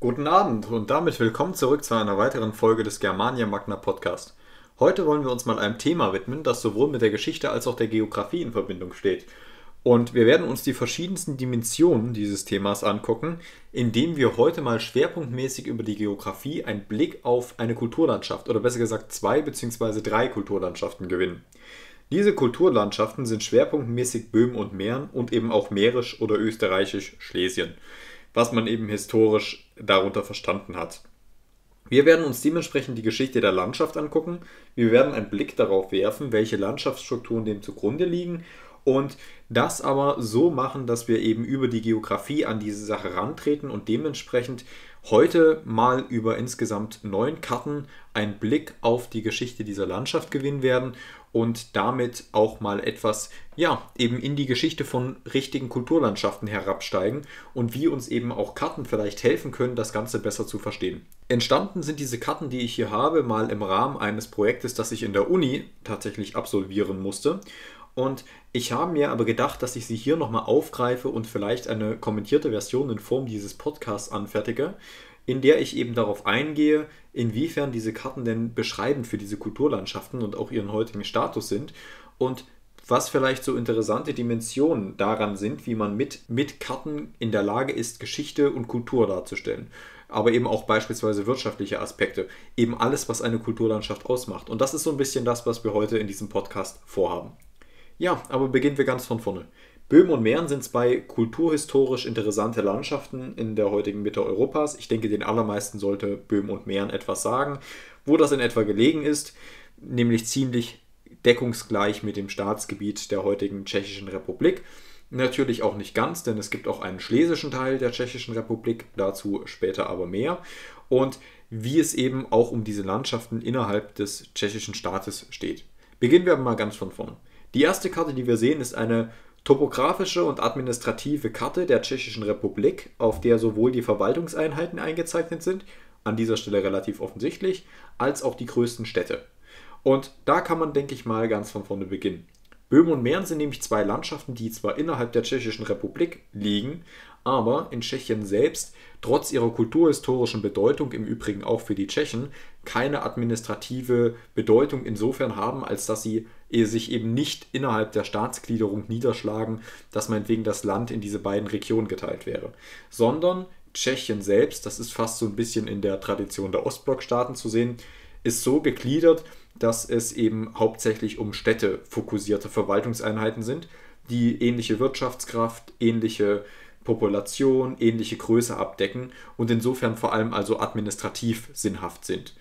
Guten Abend und damit willkommen zurück zu einer weiteren Folge des Germania Magna Podcast. Heute wollen wir uns mal einem Thema widmen, das sowohl mit der Geschichte als auch der Geografie in Verbindung steht. Und wir werden uns die verschiedensten Dimensionen dieses Themas angucken, indem wir heute mal schwerpunktmäßig über die Geografie einen Blick auf eine Kulturlandschaft oder besser gesagt zwei bzw. drei Kulturlandschaften gewinnen. Diese Kulturlandschaften sind schwerpunktmäßig Böhmen und Mähren und eben auch mährisch oder österreichisch Schlesien, was man eben historisch darunter verstanden hat. Wir werden uns dementsprechend die Geschichte der Landschaft angucken. Wir werden einen Blick darauf werfen, welche Landschaftsstrukturen dem zugrunde liegen und das aber so machen, dass wir eben über die Geografie an diese Sache rantreten und dementsprechend heute mal über insgesamt neun Karten einen Blick auf die Geschichte dieser Landschaft gewinnen werden und damit auch mal etwas, ja, eben in die Geschichte von richtigen Kulturlandschaften herabsteigen und wie uns eben auch Karten vielleicht helfen können, das Ganze besser zu verstehen. Entstanden sind diese Karten, die ich hier habe, mal im Rahmen eines Projektes, das ich in der Uni tatsächlich absolvieren musste. Und ich habe mir aber gedacht, dass ich sie hier nochmal aufgreife und vielleicht eine kommentierte Version in Form dieses Podcasts anfertige, in der ich eben darauf eingehe, inwiefern diese Karten denn beschreibend für diese Kulturlandschaften und auch ihren heutigen Status sind und was vielleicht so interessante Dimensionen daran sind, wie man mit, mit Karten in der Lage ist, Geschichte und Kultur darzustellen. Aber eben auch beispielsweise wirtschaftliche Aspekte. Eben alles, was eine Kulturlandschaft ausmacht. Und das ist so ein bisschen das, was wir heute in diesem Podcast vorhaben. Ja, aber beginnen wir ganz von vorne. Böhmen und Mähren sind zwei kulturhistorisch interessante Landschaften in der heutigen Mitte Europas. Ich denke, den allermeisten sollte Böhmen und Mähren etwas sagen. Wo das in etwa gelegen ist, nämlich ziemlich deckungsgleich mit dem Staatsgebiet der heutigen Tschechischen Republik. Natürlich auch nicht ganz, denn es gibt auch einen schlesischen Teil der Tschechischen Republik, dazu später aber mehr. Und wie es eben auch um diese Landschaften innerhalb des tschechischen Staates steht. Beginnen wir aber mal ganz von vorn. Die erste Karte, die wir sehen, ist eine topografische und administrative Karte der Tschechischen Republik, auf der sowohl die Verwaltungseinheiten eingezeichnet sind, an dieser Stelle relativ offensichtlich, als auch die größten Städte. Und da kann man, denke ich mal, ganz von vorne beginnen. Böhm und Mähren sind nämlich zwei Landschaften, die zwar innerhalb der Tschechischen Republik liegen, aber in Tschechien selbst, trotz ihrer kulturhistorischen Bedeutung, im Übrigen auch für die Tschechen, keine administrative Bedeutung insofern haben, als dass sie sich eben nicht innerhalb der Staatsgliederung niederschlagen, dass meinetwegen das Land in diese beiden Regionen geteilt wäre, sondern Tschechien selbst, das ist fast so ein bisschen in der Tradition der Ostblockstaaten zu sehen, ist so gegliedert, dass es eben hauptsächlich um Städte fokussierte Verwaltungseinheiten sind, die ähnliche Wirtschaftskraft, ähnliche Population, ähnliche Größe abdecken und insofern vor allem also administrativ sinnhaft sind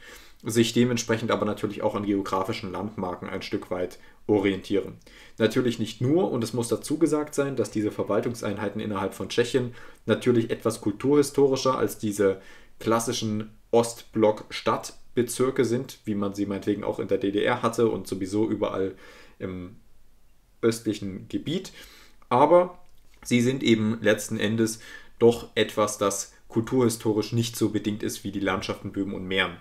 sich dementsprechend aber natürlich auch an geografischen Landmarken ein Stück weit orientieren. Natürlich nicht nur, und es muss dazu gesagt sein, dass diese Verwaltungseinheiten innerhalb von Tschechien natürlich etwas kulturhistorischer als diese klassischen Ostblock-Stadtbezirke sind, wie man sie meinetwegen auch in der DDR hatte und sowieso überall im östlichen Gebiet. Aber sie sind eben letzten Endes doch etwas, das kulturhistorisch nicht so bedingt ist wie die Landschaften Böhmen und Mähren.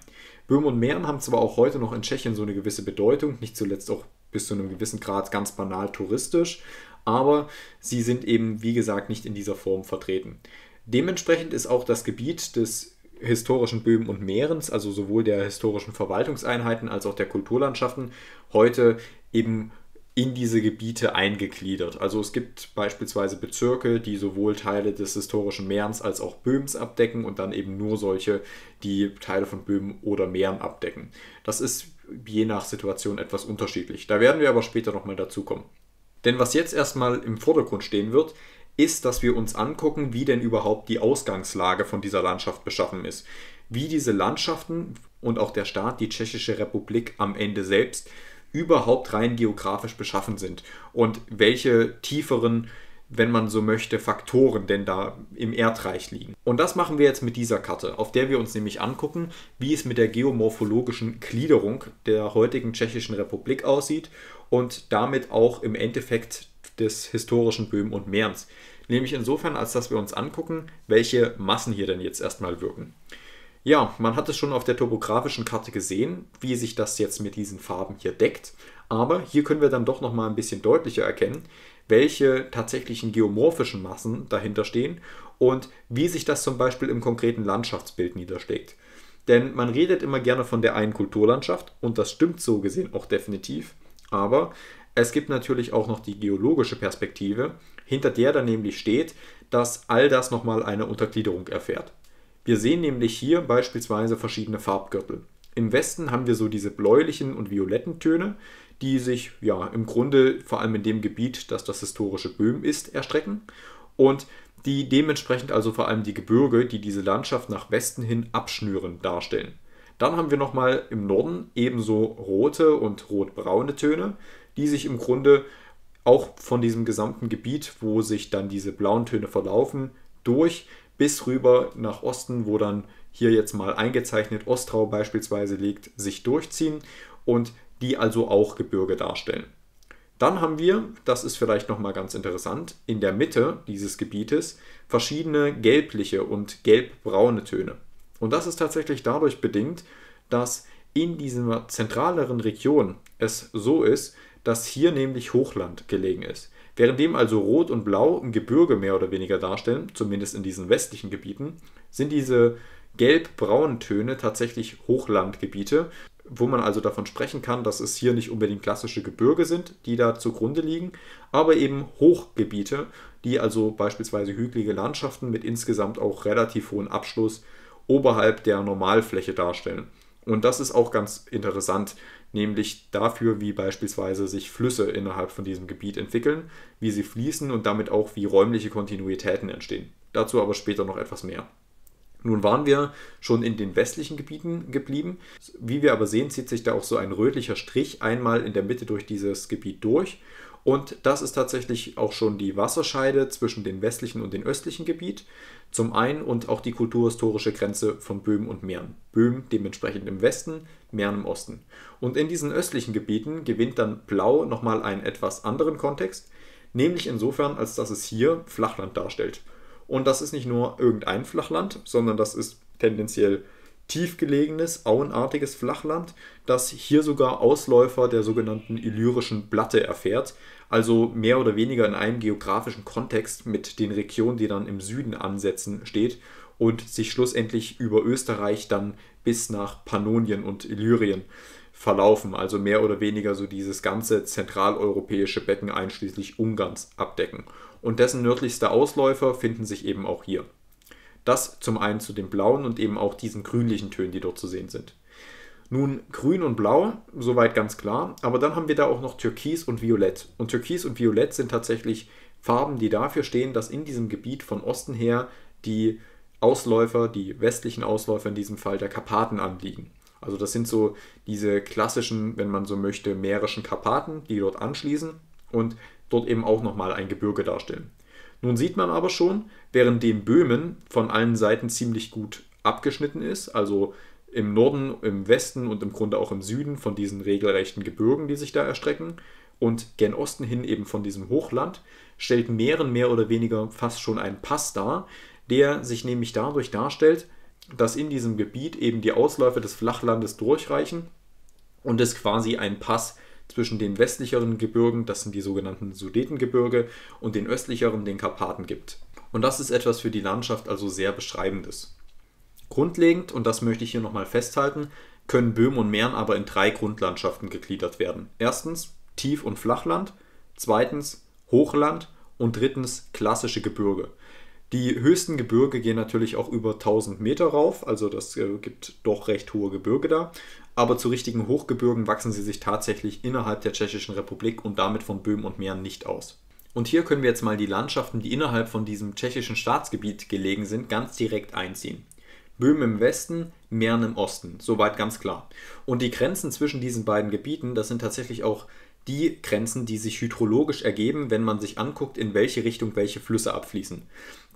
Böhmen und Mähren haben zwar auch heute noch in Tschechien so eine gewisse Bedeutung, nicht zuletzt auch bis zu einem gewissen Grad ganz banal touristisch, aber sie sind eben, wie gesagt, nicht in dieser Form vertreten. Dementsprechend ist auch das Gebiet des historischen Böhmen und Mährens, also sowohl der historischen Verwaltungseinheiten als auch der Kulturlandschaften, heute eben in diese Gebiete eingegliedert. Also es gibt beispielsweise Bezirke, die sowohl Teile des historischen Mährens als auch Böhmens abdecken und dann eben nur solche, die Teile von Böhmen oder Mähren abdecken. Das ist je nach Situation etwas unterschiedlich. Da werden wir aber später nochmal dazu kommen. Denn was jetzt erstmal im Vordergrund stehen wird, ist, dass wir uns angucken, wie denn überhaupt die Ausgangslage von dieser Landschaft beschaffen ist. Wie diese Landschaften und auch der Staat, die Tschechische Republik am Ende selbst, überhaupt rein geografisch beschaffen sind und welche tieferen, wenn man so möchte, Faktoren denn da im Erdreich liegen. Und das machen wir jetzt mit dieser Karte, auf der wir uns nämlich angucken, wie es mit der geomorphologischen Gliederung der heutigen Tschechischen Republik aussieht und damit auch im Endeffekt des historischen Böhmen und Mährens. Nämlich insofern, als dass wir uns angucken, welche Massen hier denn jetzt erstmal wirken. Ja, man hat es schon auf der topografischen Karte gesehen, wie sich das jetzt mit diesen Farben hier deckt. Aber hier können wir dann doch nochmal ein bisschen deutlicher erkennen, welche tatsächlichen geomorphischen Massen dahinter stehen und wie sich das zum Beispiel im konkreten Landschaftsbild niederschlägt. Denn man redet immer gerne von der einen Kulturlandschaft und das stimmt so gesehen auch definitiv. Aber es gibt natürlich auch noch die geologische Perspektive, hinter der dann nämlich steht, dass all das nochmal eine Untergliederung erfährt. Wir sehen nämlich hier beispielsweise verschiedene Farbgürtel. Im Westen haben wir so diese bläulichen und violetten Töne, die sich ja im Grunde vor allem in dem Gebiet, das das historische Böhm ist, erstrecken und die dementsprechend also vor allem die Gebirge, die diese Landschaft nach Westen hin abschnüren, darstellen. Dann haben wir nochmal im Norden ebenso rote und rotbraune Töne, die sich im Grunde auch von diesem gesamten Gebiet, wo sich dann diese blauen Töne verlaufen, durch bis rüber nach Osten, wo dann hier jetzt mal eingezeichnet Ostrau beispielsweise liegt, sich durchziehen und die also auch Gebirge darstellen. Dann haben wir, das ist vielleicht nochmal ganz interessant, in der Mitte dieses Gebietes verschiedene gelbliche und gelbbraune Töne. Und das ist tatsächlich dadurch bedingt, dass in dieser zentraleren Region es so ist, dass hier nämlich Hochland gelegen ist. Währenddem also Rot und Blau ein Gebirge mehr oder weniger darstellen, zumindest in diesen westlichen Gebieten, sind diese gelb-braunen Töne tatsächlich Hochlandgebiete, wo man also davon sprechen kann, dass es hier nicht unbedingt klassische Gebirge sind, die da zugrunde liegen, aber eben Hochgebiete, die also beispielsweise hügelige Landschaften mit insgesamt auch relativ hohem Abschluss oberhalb der Normalfläche darstellen. Und das ist auch ganz interessant, nämlich dafür, wie beispielsweise sich Flüsse innerhalb von diesem Gebiet entwickeln, wie sie fließen und damit auch wie räumliche Kontinuitäten entstehen. Dazu aber später noch etwas mehr. Nun waren wir schon in den westlichen Gebieten geblieben. Wie wir aber sehen, zieht sich da auch so ein rötlicher Strich einmal in der Mitte durch dieses Gebiet durch. Und das ist tatsächlich auch schon die Wasserscheide zwischen dem westlichen und dem östlichen Gebiet. Zum einen und auch die kulturhistorische Grenze von Böhmen und Mähren. Böhmen dementsprechend im Westen, Mähren im Osten. Und in diesen östlichen Gebieten gewinnt dann Blau nochmal einen etwas anderen Kontext, nämlich insofern, als dass es hier Flachland darstellt. Und das ist nicht nur irgendein Flachland, sondern das ist tendenziell tiefgelegenes, auenartiges Flachland, das hier sogar Ausläufer der sogenannten illyrischen Platte erfährt, also mehr oder weniger in einem geografischen Kontext mit den Regionen, die dann im Süden ansetzen, steht und sich schlussendlich über Österreich dann bis nach Pannonien und Illyrien verlaufen, also mehr oder weniger so dieses ganze zentraleuropäische Becken einschließlich Ungarns abdecken. Und dessen nördlichste Ausläufer finden sich eben auch hier. Das zum einen zu den blauen und eben auch diesen grünlichen Tönen, die dort zu sehen sind. Nun grün und blau, soweit ganz klar, aber dann haben wir da auch noch türkis und violett. Und türkis und violett sind tatsächlich Farben, die dafür stehen, dass in diesem Gebiet von Osten her die Ausläufer, die westlichen Ausläufer in diesem Fall der Karpaten anliegen. Also das sind so diese klassischen, wenn man so möchte, mährischen Karpaten, die dort anschließen und dort eben auch nochmal ein Gebirge darstellen. Nun sieht man aber schon, während dem Böhmen von allen Seiten ziemlich gut abgeschnitten ist, also im Norden, im Westen und im Grunde auch im Süden von diesen regelrechten Gebirgen, die sich da erstrecken, und gen Osten hin eben von diesem Hochland, stellt Meeren mehr oder weniger fast schon einen Pass dar, der sich nämlich dadurch darstellt, dass in diesem Gebiet eben die Ausläufe des Flachlandes durchreichen und es quasi einen Pass zwischen den westlicheren Gebirgen, das sind die sogenannten Sudetengebirge, und den östlicheren, den Karpaten gibt. Und das ist etwas für die Landschaft also sehr Beschreibendes. Grundlegend, und das möchte ich hier nochmal festhalten, können Böhm und Mähren aber in drei Grundlandschaften gegliedert werden. Erstens Tief- und Flachland, zweitens Hochland und drittens klassische Gebirge. Die höchsten Gebirge gehen natürlich auch über 1000 Meter rauf, also das äh, gibt doch recht hohe Gebirge da. Aber zu richtigen Hochgebirgen wachsen sie sich tatsächlich innerhalb der Tschechischen Republik und damit von Böhm und Mähren nicht aus. Und hier können wir jetzt mal die Landschaften, die innerhalb von diesem tschechischen Staatsgebiet gelegen sind, ganz direkt einziehen. Böhmen im Westen, Mähren im Osten. Soweit ganz klar. Und die Grenzen zwischen diesen beiden Gebieten, das sind tatsächlich auch die Grenzen, die sich hydrologisch ergeben, wenn man sich anguckt, in welche Richtung welche Flüsse abfließen.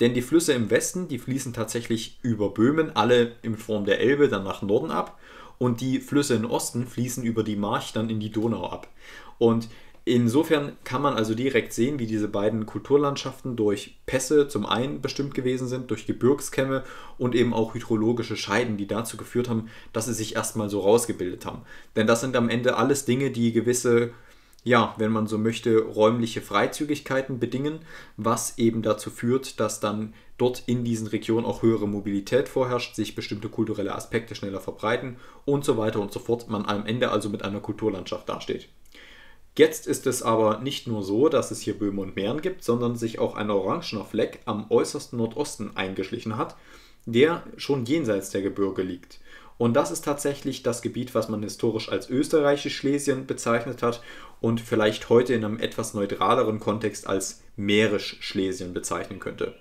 Denn die Flüsse im Westen, die fließen tatsächlich über Böhmen, alle in Form der Elbe, dann nach Norden ab. Und die Flüsse im Osten fließen über die March dann in die Donau ab. Und Insofern kann man also direkt sehen, wie diese beiden Kulturlandschaften durch Pässe zum einen bestimmt gewesen sind, durch Gebirgskämme und eben auch hydrologische Scheiden, die dazu geführt haben, dass sie sich erstmal so rausgebildet haben. Denn das sind am Ende alles Dinge, die gewisse, ja, wenn man so möchte, räumliche Freizügigkeiten bedingen, was eben dazu führt, dass dann dort in diesen Regionen auch höhere Mobilität vorherrscht, sich bestimmte kulturelle Aspekte schneller verbreiten und so weiter und so fort, man am Ende also mit einer Kulturlandschaft dasteht. Jetzt ist es aber nicht nur so, dass es hier Böhmen und Meeren gibt, sondern sich auch ein orangener Fleck am äußersten Nordosten eingeschlichen hat, der schon jenseits der Gebirge liegt. Und das ist tatsächlich das Gebiet, was man historisch als österreichisch Schlesien bezeichnet hat und vielleicht heute in einem etwas neutraleren Kontext als mährisch Schlesien bezeichnen könnte.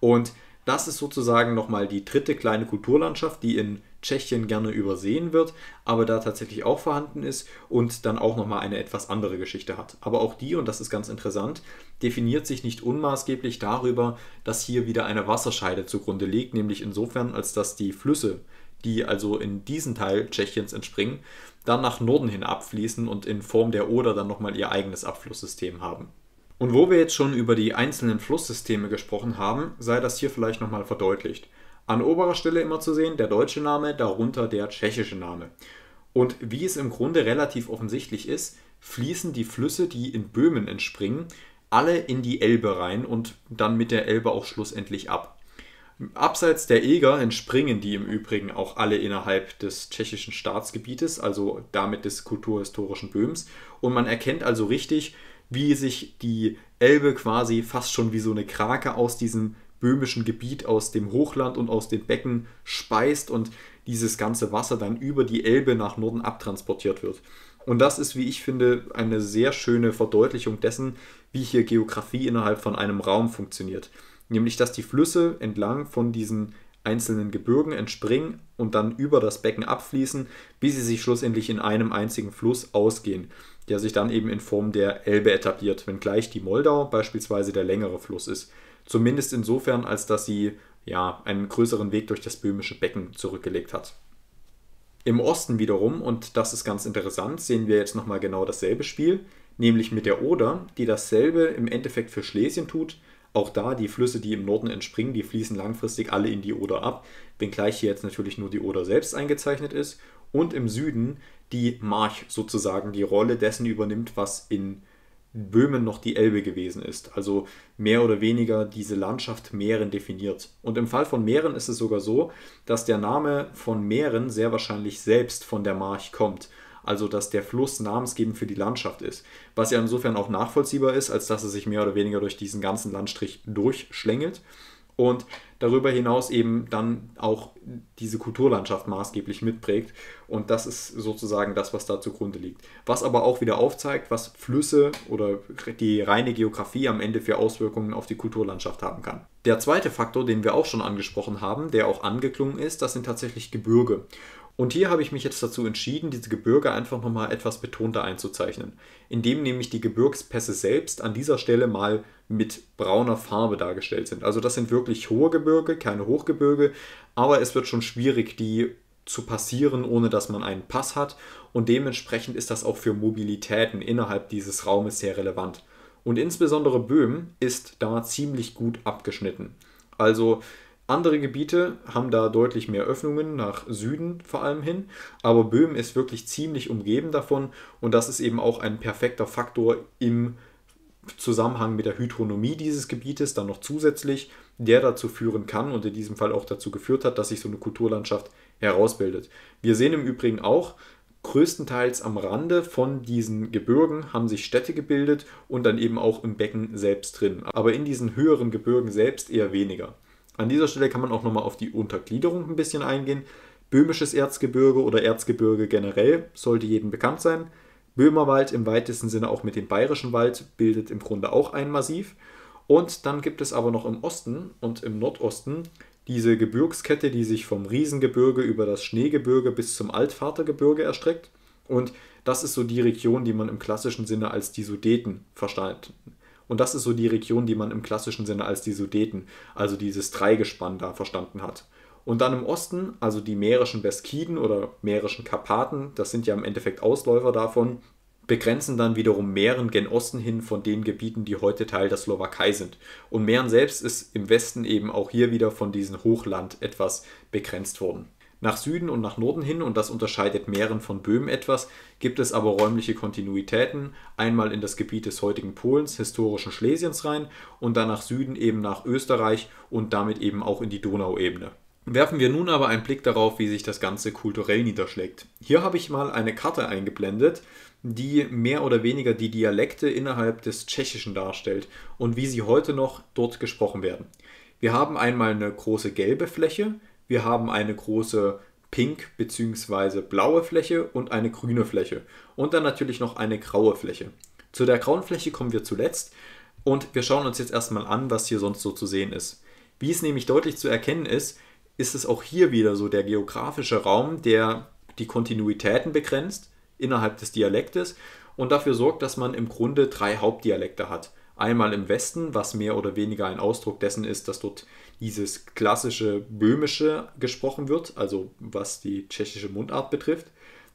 Und das ist sozusagen nochmal die dritte kleine Kulturlandschaft, die in Tschechien gerne übersehen wird, aber da tatsächlich auch vorhanden ist und dann auch nochmal eine etwas andere Geschichte hat. Aber auch die, und das ist ganz interessant, definiert sich nicht unmaßgeblich darüber, dass hier wieder eine Wasserscheide zugrunde liegt, nämlich insofern, als dass die Flüsse, die also in diesen Teil Tschechiens entspringen, dann nach Norden hin abfließen und in Form der Oder dann nochmal ihr eigenes Abflusssystem haben. Und wo wir jetzt schon über die einzelnen Flusssysteme gesprochen haben, sei das hier vielleicht nochmal verdeutlicht. An oberer Stelle immer zu sehen der deutsche Name, darunter der tschechische Name. Und wie es im Grunde relativ offensichtlich ist, fließen die Flüsse, die in Böhmen entspringen, alle in die Elbe rein und dann mit der Elbe auch schlussendlich ab. Abseits der Eger entspringen die im Übrigen auch alle innerhalb des tschechischen Staatsgebietes, also damit des kulturhistorischen Böhmens. Und man erkennt also richtig, wie sich die Elbe quasi fast schon wie so eine Krake aus diesem böhmischen Gebiet aus dem Hochland und aus den Becken speist und dieses ganze Wasser dann über die Elbe nach Norden abtransportiert wird. Und das ist, wie ich finde, eine sehr schöne Verdeutlichung dessen, wie hier Geografie innerhalb von einem Raum funktioniert. Nämlich, dass die Flüsse entlang von diesen einzelnen Gebirgen entspringen und dann über das Becken abfließen, bis sie sich schlussendlich in einem einzigen Fluss ausgehen, der sich dann eben in Form der Elbe etabliert, wenngleich die Moldau beispielsweise der längere Fluss ist. Zumindest insofern, als dass sie ja, einen größeren Weg durch das böhmische Becken zurückgelegt hat. Im Osten wiederum, und das ist ganz interessant, sehen wir jetzt nochmal genau dasselbe Spiel, nämlich mit der Oder, die dasselbe im Endeffekt für Schlesien tut. Auch da die Flüsse, die im Norden entspringen, die fließen langfristig alle in die Oder ab, wenngleich hier jetzt natürlich nur die Oder selbst eingezeichnet ist. Und im Süden die March sozusagen die Rolle dessen übernimmt, was in Böhmen noch die Elbe gewesen ist, also mehr oder weniger diese Landschaft Mähren definiert. Und im Fall von Mähren ist es sogar so, dass der Name von Mähren sehr wahrscheinlich selbst von der March kommt, also dass der Fluss namensgebend für die Landschaft ist, was ja insofern auch nachvollziehbar ist, als dass er sich mehr oder weniger durch diesen ganzen Landstrich durchschlängelt und darüber hinaus eben dann auch diese Kulturlandschaft maßgeblich mitprägt. Und das ist sozusagen das, was da zugrunde liegt. Was aber auch wieder aufzeigt, was Flüsse oder die reine Geografie am Ende für Auswirkungen auf die Kulturlandschaft haben kann. Der zweite Faktor, den wir auch schon angesprochen haben, der auch angeklungen ist, das sind tatsächlich Gebirge. Und hier habe ich mich jetzt dazu entschieden, diese Gebirge einfach nochmal etwas betonter einzuzeichnen, indem nämlich die Gebirgspässe selbst an dieser Stelle mal mit brauner Farbe dargestellt sind. Also das sind wirklich hohe Gebirge, keine Hochgebirge, aber es wird schon schwierig, die zu passieren, ohne dass man einen Pass hat und dementsprechend ist das auch für Mobilitäten innerhalb dieses Raumes sehr relevant. Und insbesondere Böhmen ist da ziemlich gut abgeschnitten. Also andere Gebiete haben da deutlich mehr Öffnungen, nach Süden vor allem hin, aber Böhmen ist wirklich ziemlich umgeben davon und das ist eben auch ein perfekter Faktor im Zusammenhang mit der Hydronomie dieses Gebietes dann noch zusätzlich, der dazu führen kann und in diesem Fall auch dazu geführt hat, dass sich so eine Kulturlandschaft herausbildet. Wir sehen im Übrigen auch, größtenteils am Rande von diesen Gebirgen haben sich Städte gebildet und dann eben auch im Becken selbst drin, aber in diesen höheren Gebirgen selbst eher weniger. An dieser Stelle kann man auch nochmal auf die Untergliederung ein bisschen eingehen. Böhmisches Erzgebirge oder Erzgebirge generell sollte jedem bekannt sein. Böhmerwald im weitesten Sinne auch mit dem Bayerischen Wald bildet im Grunde auch ein Massiv. Und dann gibt es aber noch im Osten und im Nordosten diese Gebirgskette, die sich vom Riesengebirge über das Schneegebirge bis zum Altvatergebirge erstreckt. Und das ist so die Region, die man im klassischen Sinne als die Sudeten versteht. Und das ist so die Region, die man im klassischen Sinne als die Sudeten, also dieses Dreigespann da verstanden hat. Und dann im Osten, also die mährischen Beskiden oder mährischen Karpaten, das sind ja im Endeffekt Ausläufer davon, begrenzen dann wiederum Mähren gen Osten hin von den Gebieten, die heute Teil der Slowakei sind. Und Mähren selbst ist im Westen eben auch hier wieder von diesem Hochland etwas begrenzt worden. Nach Süden und nach Norden hin, und das unterscheidet Mähren von Böhmen etwas, gibt es aber räumliche Kontinuitäten, einmal in das Gebiet des heutigen Polens, historischen Schlesiens rein, und dann nach Süden eben nach Österreich und damit eben auch in die Donauebene. Werfen wir nun aber einen Blick darauf, wie sich das Ganze kulturell niederschlägt. Hier habe ich mal eine Karte eingeblendet, die mehr oder weniger die Dialekte innerhalb des Tschechischen darstellt und wie sie heute noch dort gesprochen werden. Wir haben einmal eine große gelbe Fläche, wir haben eine große pink bzw. blaue Fläche und eine grüne Fläche und dann natürlich noch eine graue Fläche. Zu der grauen Fläche kommen wir zuletzt und wir schauen uns jetzt erstmal an, was hier sonst so zu sehen ist. Wie es nämlich deutlich zu erkennen ist, ist es auch hier wieder so der geografische Raum, der die Kontinuitäten begrenzt innerhalb des Dialektes und dafür sorgt, dass man im Grunde drei Hauptdialekte hat. Einmal im Westen, was mehr oder weniger ein Ausdruck dessen ist, dass dort dieses klassische Böhmische gesprochen wird, also was die tschechische Mundart betrifft,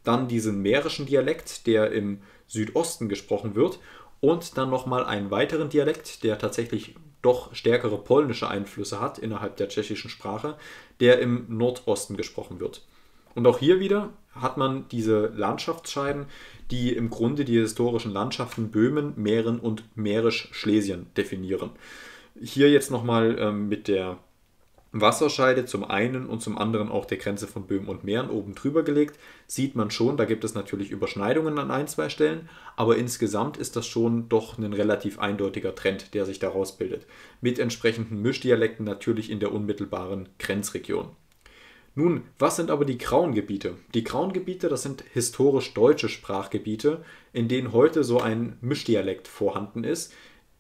dann diesen mährischen Dialekt, der im Südosten gesprochen wird, und dann nochmal einen weiteren Dialekt, der tatsächlich doch stärkere polnische Einflüsse hat innerhalb der tschechischen Sprache, der im Nordosten gesprochen wird. Und auch hier wieder hat man diese Landschaftsscheiden, die im Grunde die historischen Landschaften Böhmen, Mähren und Mährisch-Schlesien definieren. Hier jetzt nochmal ähm, mit der Wasserscheide zum einen und zum anderen auch der Grenze von Böhmen und Meeren oben drüber gelegt, sieht man schon, da gibt es natürlich Überschneidungen an ein, zwei Stellen, aber insgesamt ist das schon doch ein relativ eindeutiger Trend, der sich daraus bildet, mit entsprechenden Mischdialekten natürlich in der unmittelbaren Grenzregion. Nun, was sind aber die grauen Gebiete? Die grauen Gebiete, das sind historisch deutsche Sprachgebiete, in denen heute so ein Mischdialekt vorhanden ist,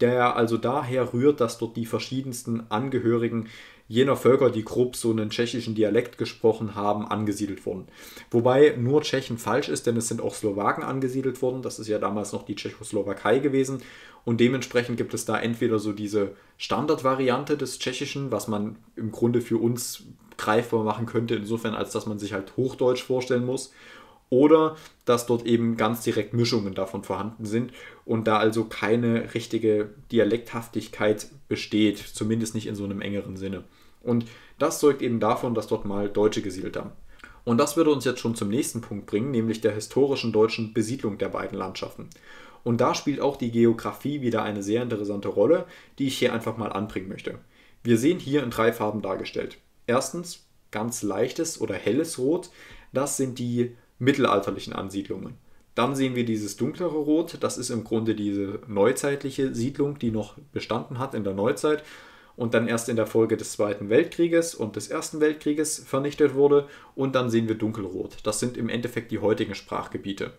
der ja also daher rührt, dass dort die verschiedensten Angehörigen jener Völker, die grob so einen tschechischen Dialekt gesprochen haben, angesiedelt wurden. Wobei nur Tschechen falsch ist, denn es sind auch Slowaken angesiedelt worden. Das ist ja damals noch die Tschechoslowakei gewesen. Und dementsprechend gibt es da entweder so diese Standardvariante des Tschechischen, was man im Grunde für uns greifbar machen könnte, insofern als dass man sich halt Hochdeutsch vorstellen muss oder dass dort eben ganz direkt Mischungen davon vorhanden sind und da also keine richtige Dialekthaftigkeit besteht, zumindest nicht in so einem engeren Sinne. Und das zeugt eben davon, dass dort mal Deutsche gesiedelt haben. Und das würde uns jetzt schon zum nächsten Punkt bringen, nämlich der historischen deutschen Besiedlung der beiden Landschaften. Und da spielt auch die Geografie wieder eine sehr interessante Rolle, die ich hier einfach mal anbringen möchte. Wir sehen hier in drei Farben dargestellt. Erstens ganz leichtes oder helles Rot, das sind die mittelalterlichen Ansiedlungen. Dann sehen wir dieses dunklere Rot, das ist im Grunde diese neuzeitliche Siedlung, die noch bestanden hat in der Neuzeit und dann erst in der Folge des Zweiten Weltkrieges und des Ersten Weltkrieges vernichtet wurde. Und dann sehen wir dunkelrot. Das sind im Endeffekt die heutigen Sprachgebiete.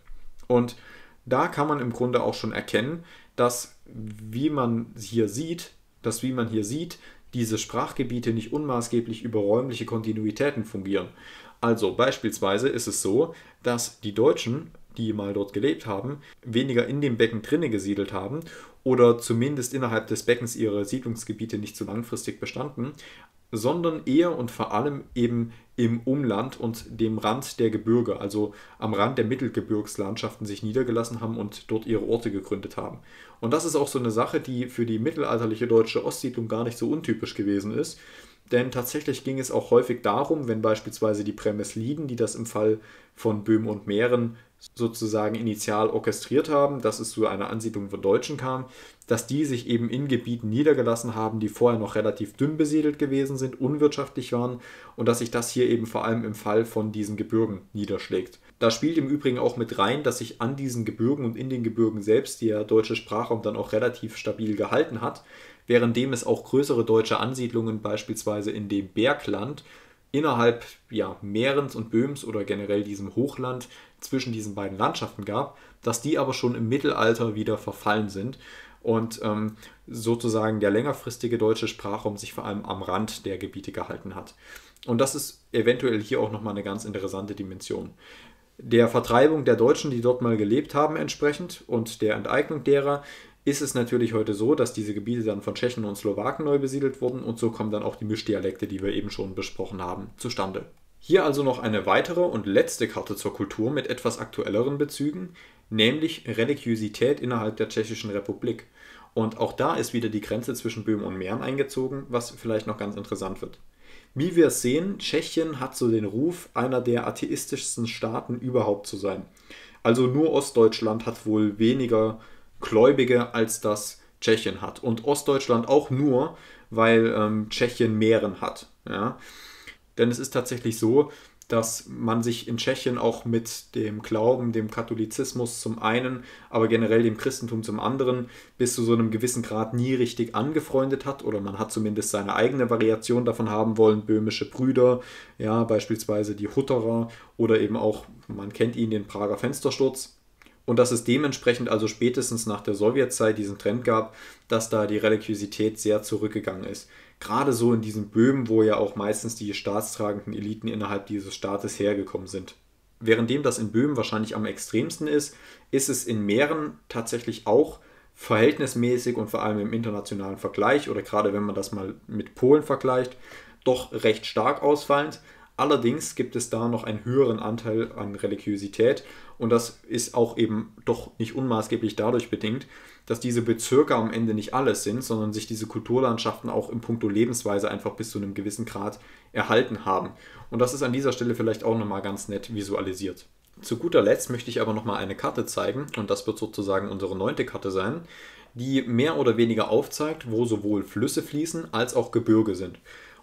Und da kann man im Grunde auch schon erkennen, dass wie man hier sieht, dass wie man hier sieht, diese Sprachgebiete nicht unmaßgeblich über räumliche Kontinuitäten fungieren, also beispielsweise ist es so, dass die Deutschen, die mal dort gelebt haben, weniger in dem Becken drinne gesiedelt haben oder zumindest innerhalb des Beckens ihre Siedlungsgebiete nicht so langfristig bestanden, sondern eher und vor allem eben im Umland und dem Rand der Gebirge, also am Rand der Mittelgebirgslandschaften sich niedergelassen haben und dort ihre Orte gegründet haben. Und das ist auch so eine Sache, die für die mittelalterliche deutsche Ostsiedlung gar nicht so untypisch gewesen ist, denn tatsächlich ging es auch häufig darum, wenn beispielsweise die Prämisliden, die das im Fall von Böhm und Mähren sozusagen initial orchestriert haben, dass es zu einer Ansiedlung von Deutschen kam, dass die sich eben in Gebieten niedergelassen haben, die vorher noch relativ dünn besiedelt gewesen sind, unwirtschaftlich waren und dass sich das hier eben vor allem im Fall von diesen Gebirgen niederschlägt. Da spielt im Übrigen auch mit rein, dass sich an diesen Gebirgen und in den Gebirgen selbst die ja deutsche Sprachraum dann auch relativ stabil gehalten hat, währenddem es auch größere deutsche Ansiedlungen beispielsweise in dem Bergland innerhalb ja, Mährens und Böhms oder generell diesem Hochland zwischen diesen beiden Landschaften gab, dass die aber schon im Mittelalter wieder verfallen sind und ähm, sozusagen der längerfristige deutsche Sprachraum sich vor allem am Rand der Gebiete gehalten hat. Und das ist eventuell hier auch nochmal eine ganz interessante Dimension. Der Vertreibung der Deutschen, die dort mal gelebt haben, entsprechend und der Enteignung derer ist es natürlich heute so, dass diese Gebiete dann von Tschechen und Slowaken neu besiedelt wurden und so kommen dann auch die Mischdialekte, die wir eben schon besprochen haben, zustande. Hier also noch eine weitere und letzte Karte zur Kultur mit etwas aktuelleren Bezügen, nämlich Religiosität innerhalb der Tschechischen Republik. Und auch da ist wieder die Grenze zwischen Böhmen und Mähren eingezogen, was vielleicht noch ganz interessant wird. Wie wir es sehen, Tschechien hat so den Ruf, einer der atheistischsten Staaten überhaupt zu sein. Also nur Ostdeutschland hat wohl weniger Gläubige, als das Tschechien hat. Und Ostdeutschland auch nur, weil ähm, Tschechien Meeren hat. Ja? Denn es ist tatsächlich so, dass man sich in Tschechien auch mit dem Glauben, dem Katholizismus zum einen, aber generell dem Christentum zum anderen bis zu so einem gewissen Grad nie richtig angefreundet hat oder man hat zumindest seine eigene Variation davon haben wollen, böhmische Brüder, ja, beispielsweise die Hutterer oder eben auch, man kennt ihn, den Prager Fenstersturz und dass es dementsprechend also spätestens nach der Sowjetzeit diesen Trend gab, dass da die Religiosität sehr zurückgegangen ist. Gerade so in diesen Böhmen, wo ja auch meistens die staatstragenden Eliten innerhalb dieses Staates hergekommen sind. Währenddem das in Böhmen wahrscheinlich am extremsten ist, ist es in Mähren tatsächlich auch verhältnismäßig und vor allem im internationalen Vergleich oder gerade wenn man das mal mit Polen vergleicht, doch recht stark ausfallend. Allerdings gibt es da noch einen höheren Anteil an Religiosität, und das ist auch eben doch nicht unmaßgeblich dadurch bedingt, dass diese Bezirke am Ende nicht alles sind, sondern sich diese Kulturlandschaften auch im Punkto Lebensweise einfach bis zu einem gewissen Grad erhalten haben. Und das ist an dieser Stelle vielleicht auch nochmal ganz nett visualisiert. Zu guter Letzt möchte ich aber nochmal eine Karte zeigen und das wird sozusagen unsere neunte Karte sein, die mehr oder weniger aufzeigt, wo sowohl Flüsse fließen als auch Gebirge sind.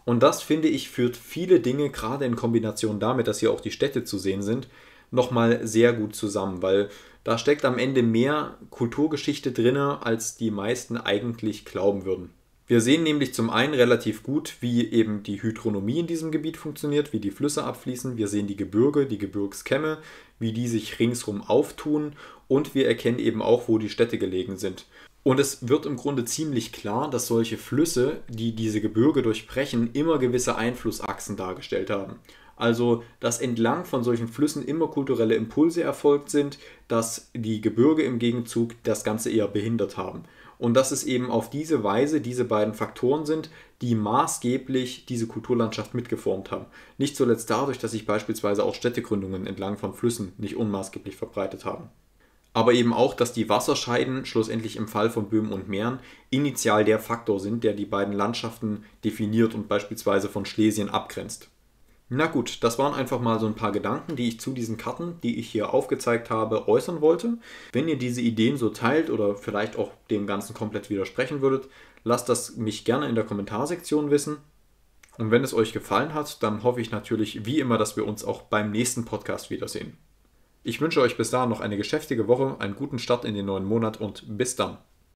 Und das finde ich führt viele Dinge, gerade in Kombination damit, dass hier auch die Städte zu sehen sind, nochmal sehr gut zusammen, weil da steckt am Ende mehr Kulturgeschichte drin, als die meisten eigentlich glauben würden. Wir sehen nämlich zum einen relativ gut, wie eben die Hydronomie in diesem Gebiet funktioniert, wie die Flüsse abfließen. Wir sehen die Gebirge, die Gebirgskämme, wie die sich ringsrum auftun und wir erkennen eben auch, wo die Städte gelegen sind. Und es wird im Grunde ziemlich klar, dass solche Flüsse, die diese Gebirge durchbrechen, immer gewisse Einflussachsen dargestellt haben. Also, dass entlang von solchen Flüssen immer kulturelle Impulse erfolgt sind, dass die Gebirge im Gegenzug das Ganze eher behindert haben. Und dass es eben auf diese Weise diese beiden Faktoren sind, die maßgeblich diese Kulturlandschaft mitgeformt haben. Nicht zuletzt dadurch, dass sich beispielsweise auch Städtegründungen entlang von Flüssen nicht unmaßgeblich verbreitet haben aber eben auch, dass die Wasserscheiden schlussendlich im Fall von Böhmen und Mähren initial der Faktor sind, der die beiden Landschaften definiert und beispielsweise von Schlesien abgrenzt. Na gut, das waren einfach mal so ein paar Gedanken, die ich zu diesen Karten, die ich hier aufgezeigt habe, äußern wollte. Wenn ihr diese Ideen so teilt oder vielleicht auch dem Ganzen komplett widersprechen würdet, lasst das mich gerne in der Kommentarsektion wissen. Und wenn es euch gefallen hat, dann hoffe ich natürlich wie immer, dass wir uns auch beim nächsten Podcast wiedersehen. Ich wünsche euch bis dahin noch eine geschäftige Woche, einen guten Start in den neuen Monat und bis dann.